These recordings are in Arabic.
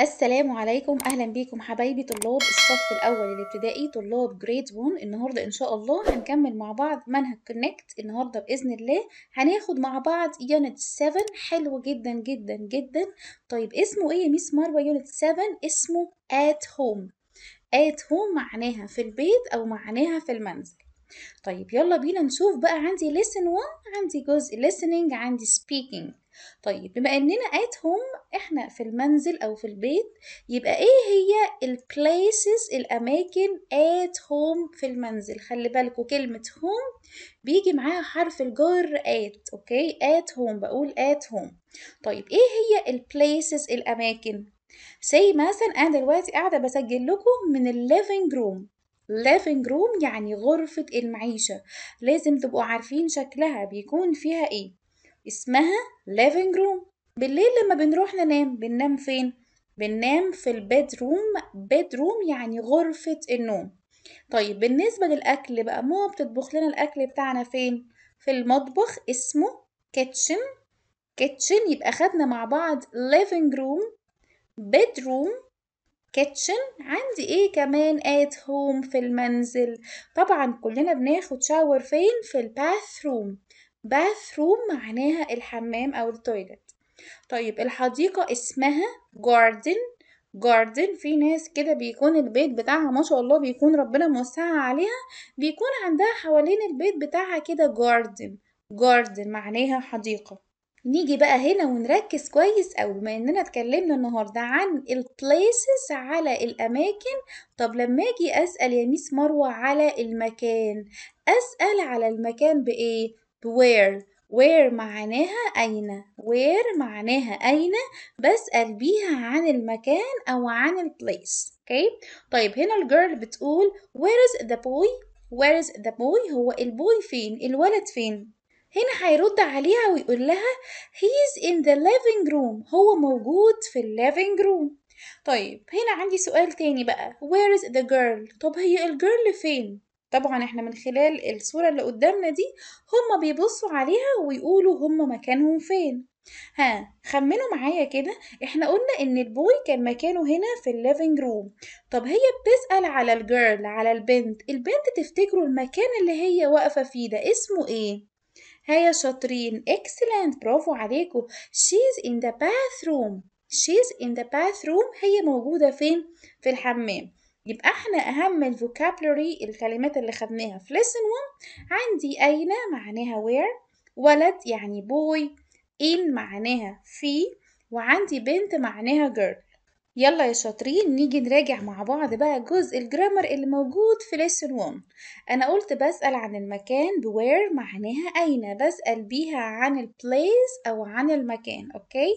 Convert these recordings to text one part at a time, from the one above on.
السلام عليكم اهلا بيكم حبايبي طلاب الصف الاول الابتدائي طلاب جريد 1 النهارده ان شاء الله هنكمل مع بعض منهج كونكت النهارده باذن الله هناخد مع بعض يونت 7 حلو جدا جدا جدا طيب اسمه ايه يا ميس مروه يونت 7 اسمه ات هوم ات هوم معناها في البيت او معناها في المنزل طيب يلا بينا نشوف بقى عندي listen one عندي جزء listening عندي speaking طيب بما اننا at home احنا في المنزل او في البيت يبقى ايه هي ال places الاماكن at home في المنزل خلي بالكوا كلمة home بيجي معاها حرف الجر at اوكي at home بقول at home طيب ايه هي ال places الاماكن زي مثلا انا دلوقتي قاعده بسجل لكم من living روم living room يعني غرفة المعيشة لازم تبقوا عارفين شكلها بيكون فيها ايه اسمها living room بالليل لما بنروح ننام بننام فين بننام في البيد روم بيد روم يعني غرفة النوم طيب بالنسبة للأكل بقى ما بتطبخ لنا الأكل بتاعنا فين في المطبخ اسمه كيتشن كيتشن يبقى خدنا مع بعض living room bedroom كيتشن عندي ايه كمان ات هوم في المنزل طبعا كلنا بناخد شاور فين في الباث روم باث روم معناها الحمام او التويلت طيب الحديقة اسمها جاردن جاردن في ناس كده بيكون البيت بتاعها ما شاء الله بيكون ربنا موسعها عليها بيكون عندها حوالين البيت بتاعها كده جاردن جاردن معناها حديقة نيجي بقى هنا ونركز كويس أوي بما إننا اتكلمنا النهاردة عن places على الأماكن طب لما أجي أسأل يا ميس مروة على المكان أسأل على المكان بإيه؟ بوير where معناها أين where معناها أين بسأل بيها عن المكان أو عن البليس okay? طيب هنا الجيرل بتقول where is the boy where is the boy هو البوي فين الولد فين هنا هيرد عليها ويقول لها he's in the living room هو موجود في الليفينج روم طيب هنا عندي سؤال تاني بقى where is the girl طب هي الجيرل فين طبعا احنا من خلال الصورة اللي قدامنا دي هما بيبصوا عليها ويقولوا هما مكانهم فين ها خمنوا معايا كده احنا قلنا ان البوي كان مكانه هنا في الليفينج روم طب هي بتسأل على الجيرل على البنت البنت تفتكروا المكان اللي هي واقفة فيه ده اسمه ايه هيا شاطرين excellent برافو عليكم she's in the bathroom she's in the bathroom هي موجودة فين في الحمام يبقى احنا اهم الفوكابلوري الكلمات اللي خدناها في lesson 1 عندي اين معناها where ولد يعني boy in معناها في وعندي بنت معناها girl يلا يا شاطرين نيجي نراجع مع بعض بقى جزء الجرامر اللي موجود في ليسون 1 انا قلت بسأل عن المكان بوير معناها اين بسأل بيها عن البليس او عن المكان اوكي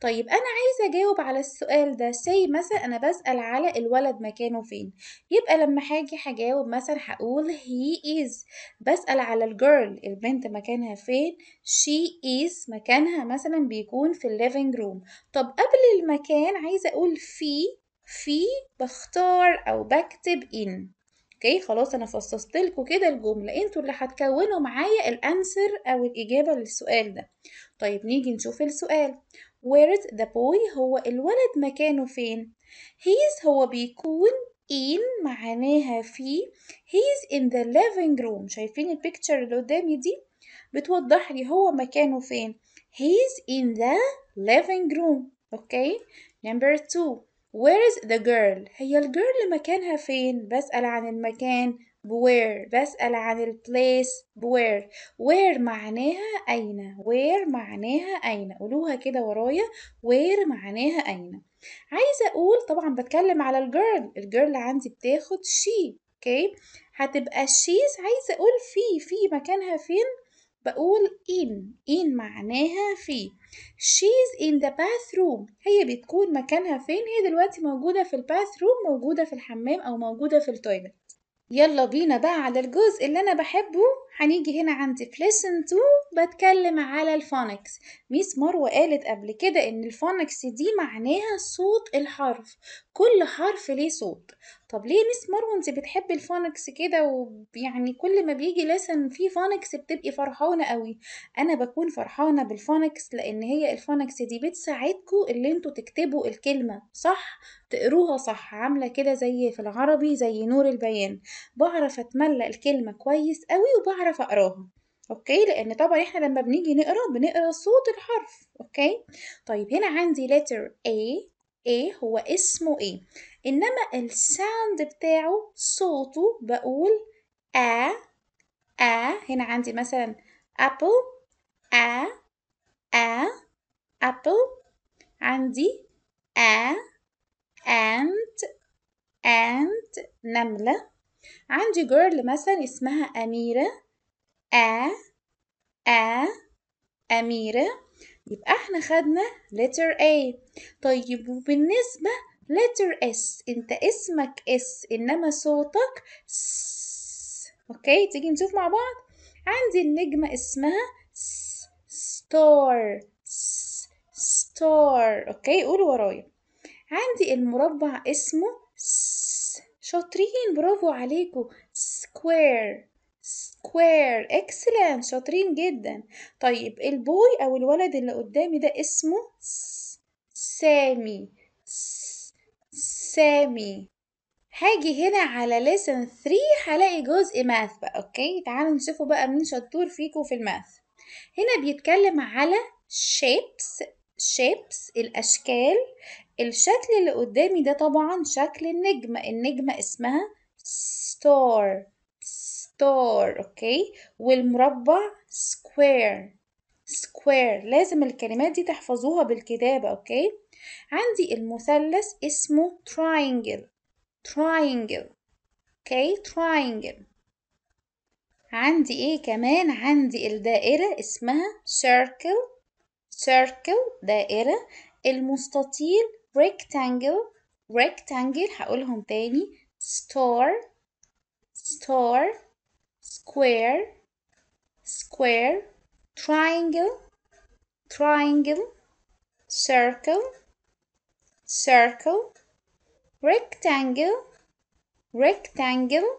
طيب انا عايزه اجاوب على السؤال ده سي مثلا انا بسأل على الولد مكانه فين يبقى لما هاجي هجاوب مثلا هقول هي از بسأل على الجيرل البنت مكانها فين شي از مكانها مثلا بيكون في الليفينج روم طب قبل المكان عايزه اقول في في بختار او بكتب in اوكي خلاص انا فصصت لكم كده الجمله انتوا اللي هتكونوا معايا الانسر او الاجابه للسؤال ده طيب نيجي نشوف السؤال where is the boy هو الولد مكانه فين he's هو بيكون in معناها في he's in the living room شايفين البيكتشر اللي قدامي دي بتوضح لي هو مكانه فين he's in the living room اوكي Number two Where is the girl؟ هي الجيرل مكانها فين؟ بسأل عن المكان where بسأل عن ال place where where معناها أين where معناها أين قولوها كده ورايا where معناها أين عايزة أقول طبعا بتكلم على الجيرل الجيرل عندي بتاخد she اوكي okay. هتبقى she's عايزة أقول في في مكانها فين بقول in in معناها في she's in the bathroom هي بتكون مكانها فين هي دلوقتي موجودة في الباثروم موجودة في الحمام أو موجودة في التويلت يلا بينا بقى على الجزء اللي أنا بحبه هنيجي هنا عند في ليسن 2 بتكلم على الفونكس ميس مروه قالت قبل كده ان الفونكس دي معناها صوت الحرف كل حرف ليه صوت طب ليه ميس مروه انت بتحبي الفونكس كده ويعني كل ما بيجي لسن فيه فونكس بتبقي فرحانه قوي انا بكون فرحانه بالفونكس لان هي الفونكس دي بتساعدكو اللي انتوا تكتبوا الكلمه صح تقروها صح عامله كده زي في العربي زي نور البيان بعرف اتملى الكلمه كويس قوي وبعرف اعرف اقراها اوكي لان طبعا احنا لما بنيجي نقرا بنقرا صوت الحرف اوكي طيب هنا عندي letter A A هو اسمه ايه انما الساوند بتاعه صوته بقول A A هنا عندي مثلا apple A A apple عندي A and and نملة عندي girl مثلا اسمها أميرة أ أ أميرة يبقى احنا خدنا letter A طيب وبالنسبة letter S انت اسمك S انما صوتك S اوكي تيجي نشوف مع بعض عندي النجمة اسمها S S ستار اوكي قولوا ورايا عندي المربع اسمه S شاطرين برافو عليكم square square excellent شاطرين جدا طيب البوي او الولد اللي قدامي ده اسمه سامي سامي هاجي هنا على lesson 3 هلاقي جزء ماث بقى اوكي تعالوا نشوفوا بقى مين شطور فيكم في الماث هنا بيتكلم على shapes shapes الاشكال الشكل اللي قدامي ده طبعا شكل النجمة النجمة اسمها star ستار اوكي والمربع سكوير سكوير لازم الكلمات دي تحفظوها بالكتابة اوكي عندي المثلث اسمه تراينجل تراينجل اوكي تراينجل عندي ايه كمان عندي الدائرة اسمها سيركل سيركل دائرة المستطيل ريكتانجل ريكتانجل هقولهم تاني ستار ستار square square triangle triangle circle circle rectangle rectangle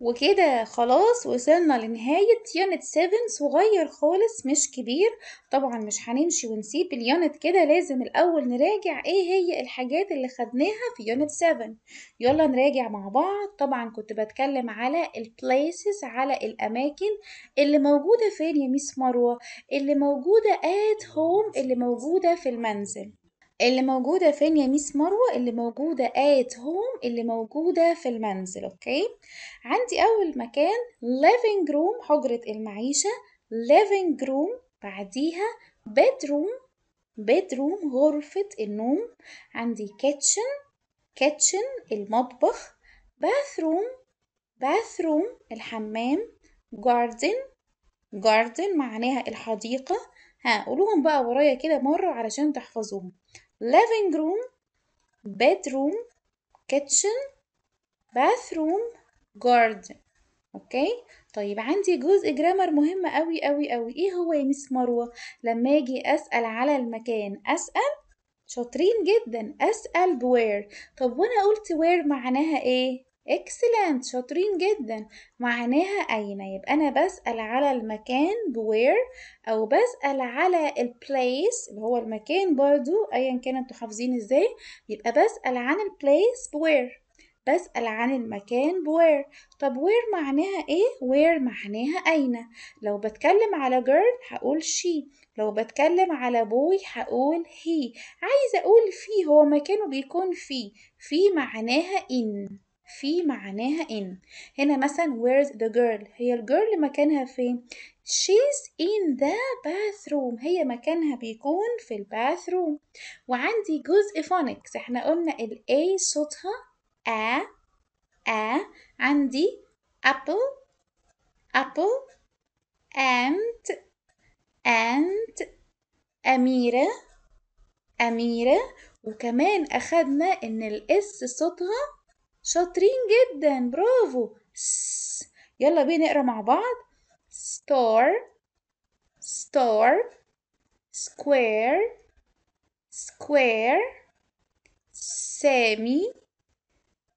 وكده خلاص وصلنا لنهاية يونت 7 صغير خالص مش كبير طبعا مش هنمشي ونسيب اليونت كده لازم الأول نراجع ايه هي الحاجات اللي خدناها في يونت 7 يلا نراجع مع بعض طبعا كنت بتكلم على البلايسز على الأماكن اللي موجودة فين يا ميس مروة اللي موجودة at home اللي موجودة في المنزل اللي موجودة فين يا ميس مروة اللي موجودة آت هوم اللي موجودة في المنزل أوكي عندي أول مكان living room حجرة المعيشة living room بعديها bedroom bedroom غرفة النوم عندي kitchen kitchen المطبخ bathroom bathroom الحمام garden garden معناها الحديقة ها قولوهم بقى ورايا كده مرة علشان تحفظوهم living room bedroom kitchen bathroom garden اوكي طيب عندي جزء جرامر مهم قوي قوي قوي ايه هو يا مس مروه لما اجي اسال على المكان اسال شاطرين جدا اسال بوير طب وانا قلت وير معناها ايه اكسلنت شاطرين جدا معناها اين يبقى انا بسال على المكان بوير او بسال على البليس اللي هو المكان برضو ايا كان انتوا حافظين ازاي يبقى بسال عن البليس بوير بسأل عن المكان بوير طب وير معناها ايه؟ وير معناها أين لو بتكلم على girl هقول she لو بتكلم على boy هقول he عايزة أقول فيه هو مكانه بيكون فيه فيه معناها in في معناها إن هنا مثلا where's the girl هي الجيرل مكانها فين she's in the bathroom هي مكانها بيكون في الباثروم وعندي جزء phonics احنا قلنا ال A صوتها a a عندي apple apple and and أميرة أميرة وكمان أخدنا إن الإس صوتها شاطرين جدا برافو يلا بينا نقرا مع بعض ستار ستار سكوير سكوير سامي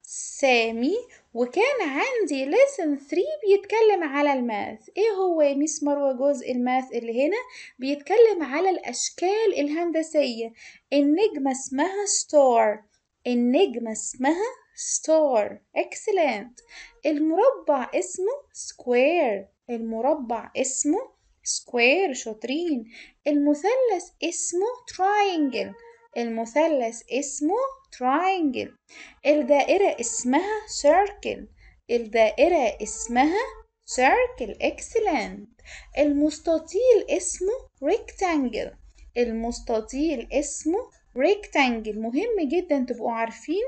سامي وكان عندي لسن 3 بيتكلم على الماث ايه هو يا ميس مروه جزء الماث اللي هنا بيتكلم على الاشكال الهندسيه النجمه اسمها ستار النجمة اسمها ستار اكسلنت المربع اسمه سكوير المربع اسمه سكوير شاطرين المثلث اسمه تراينجل المثلث اسمه تراينجل الدائرة اسمها سيركل الدائرة اسمها سيركل اكسلنت المستطيل اسمه ريكتانجل المستطيل اسمه ريكتانجل مهم جدا تبقوا عارفين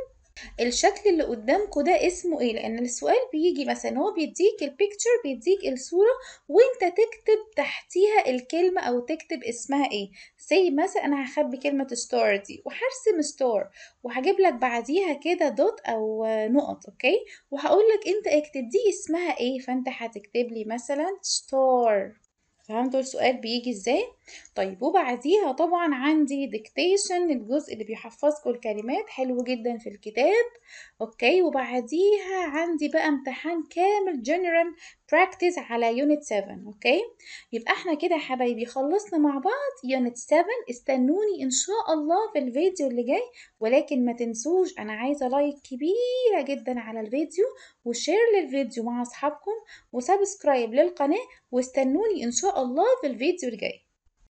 الشكل اللي قدامكم ده اسمه ايه لان السؤال بيجي مثلا هو بيديك البيكتشر بيديك الصوره وانت تكتب تحتيها الكلمه او تكتب اسمها ايه زي مثلا انا هخبي كلمه ستار دي وهرسم ستار وهجيب لك بعديها كده دوت او نقط اوكي وهقول لك انت اكتب دي اسمها ايه فانت هتكتب لي مثلا ستار فهمتوا السؤال بيجي ازاي طيب وبعديها طبعا عندي ديكتيشن الجزء اللي بيحفظكم الكلمات حلو جدا في الكتاب اوكي وبعديها عندي بقى امتحان كامل جنرال براكتس على يونت 7 اوكي يبقى احنا كده حبايبي خلصنا مع بعض يونت 7 استنوني ان شاء الله في الفيديو اللي جاي ولكن ما تنسوش انا عايزه لايك كبيره جدا على الفيديو وشير للفيديو مع اصحابكم وسبسكرايب للقناه واستنوني ان شاء الله في الفيديو الجاي